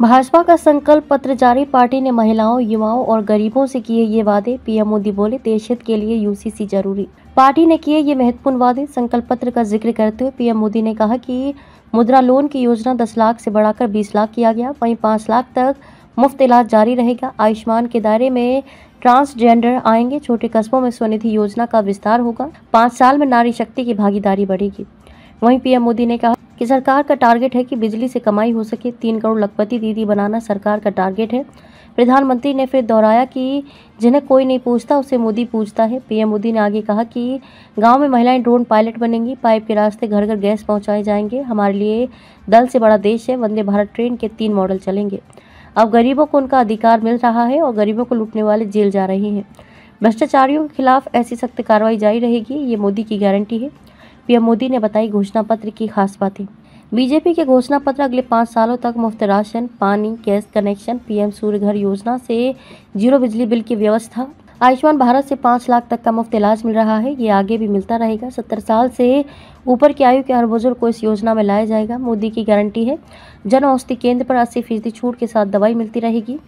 भाजपा का संकल्प पत्र जारी पार्टी ने महिलाओं युवाओं और गरीबों से किए ये वादे पीएम मोदी बोले देश हित के लिए यूसीसी जरूरी पार्टी ने किए ये महत्वपूर्ण वादे संकल्प पत्र का जिक्र करते हुए पीएम मोदी ने कहा कि मुद्रा लोन की योजना 10 लाख से बढ़ाकर 20 लाख किया गया वहीं 5 लाख तक मुफ्त इलाज जारी रहेगा आयुष्मान के दायरे में ट्रांसजेंडर आएंगे छोटे कस्बों में स्वनिधि योजना का विस्तार होगा पाँच साल में नारी शक्ति की भागीदारी बढ़ेगी वहीं पीएम मोदी ने कहा कि सरकार का टारगेट है कि बिजली से कमाई हो सके तीन करोड़ लखपति दीदी बनाना सरकार का टारगेट है प्रधानमंत्री ने फिर दोहराया कि जिन्हें कोई नहीं पूछता उसे मोदी पूछता है पीएम मोदी ने आगे कहा कि गांव में महिलाएं ड्रोन पायलट बनेंगी पाइप के रास्ते घर घर गैस पहुंचाए जाएंगे हमारे लिए दल से बड़ा देश है वंदे भारत ट्रेन के तीन मॉडल चलेंगे अब गरीबों को उनका अधिकार मिल रहा है और गरीबों को लूटने वाले जेल जा रहे हैं भ्रष्टाचारियों के खिलाफ ऐसी सख्त कार्रवाई जारी रहेगी ये मोदी की गारंटी है पीएम मोदी ने बताई घोषणा पत्र की खास बातें बीजेपी के घोषणा पत्र अगले पाँच सालों तक मुफ्त राशन पानी गैस कनेक्शन पीएम सूर्य घर योजना से जीरो बिजली बिल की व्यवस्था आयुष्मान भारत से पाँच लाख तक का मुफ्त इलाज मिल रहा है ये आगे भी मिलता रहेगा सत्तर साल से ऊपर की आयु के हर बुजुर्ग को इस योजना में लाया जाएगा मोदी की गारंटी है जन औषधि केंद्र पर अस्सी फीसदी छूट के साथ दवाई मिलती रहेगी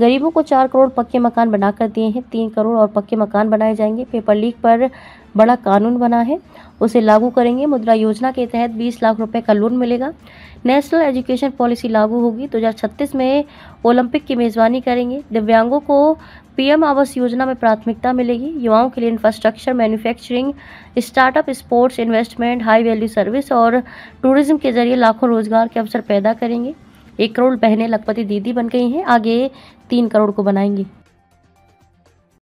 गरीबों को चार करोड़ पक्के मकान बनाकर दिए हैं तीन करोड़ और पक्के मकान बनाए जाएंगे पेपर लीक पर बड़ा कानून बना है उसे लागू करेंगे मुद्रा योजना के तहत 20 लाख रुपए का लोन मिलेगा नेशनल एजुकेशन पॉलिसी लागू होगी दो में ओलंपिक की मेज़बानी करेंगे दिव्यांगों को पीएम आवास योजना में प्राथमिकता मिलेगी युवाओं के लिए infrastructure manufacturing startup sports investment high value service और टूरिज्म के जरिए लाखों रोजगार के अवसर पैदा करेंगे एक करोड़ बहनें लखपति दीदी बन गई हैं आगे तीन करोड़ को बनाएंगी